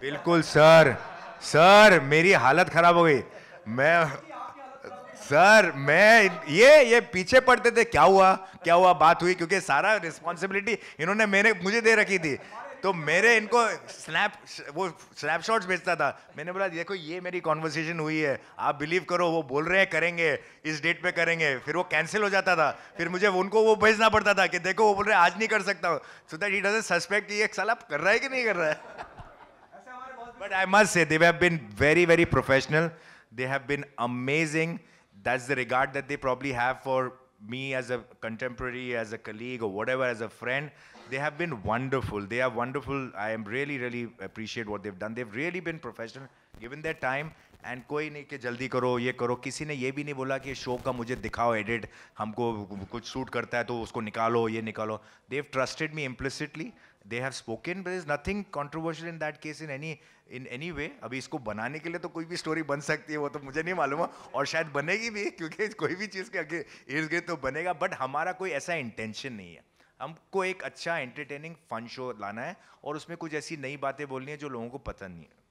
बिल्कुल sir sir मेरी हालत खराब हो गई मैं सर मैं ये ये पीछे पड़ते थे क्या हुआ क्या हुआ बात हुई क्योंकि सारा रिस्पॉन्सिबिलिटी इन्होंने मेरे मुझे दे रखी थी तो मेरे इनको स्नैप वो स्नैपशॉट्स भेजता था मैंने बोला देखो ये मेरी कॉन्वर्सेशन हुई है आप बिलीव करो वो बोल रहे हैं करेंगे इस डेट पे करेंगे फिर वो कैंसिल हो जाता था फिर मुझे उनको वो भेजना पड़ता था कि देखो वो बोल रहे आज नहीं कर सकता so that he doesn't suspect कि ये सलाप कर रहा है कि नहीं कर रहा है But I must say, they have been very, very professional. They have been amazing. That's the regard that they probably have for me as a contemporary, as a colleague, or whatever, as a friend. They have been wonderful. They are wonderful. I am really, really appreciate what they've done. They've really been professional, given their time, and कोई नहीं कि जल्दी करो ये करो किसी ने ये भी नहीं बोला कि शो का मुझे दिखाओ एडिट हमको कुछ शूट करता है तो उसको निकालो ये निकालो they've trusted me implicitly they have spoken but is nothing controversial in that case in any in any way अभी इसको बनाने के लिए तो कोई भी स्टोरी बन सकती है वो तो मुझे नहीं मालूम और शायद बनेगी भी क्योंकि कोई भी चीज़ के आगे इर्द गिर्द तो बनेगा बट हमारा कोई ऐसा इंटेंशन नहीं है हमको एक अच्छा एंटरटेनिंग फन शो लाना है और उसमें कुछ ऐसी नई बातें बोलनी है जो लोगों को पता नहीं है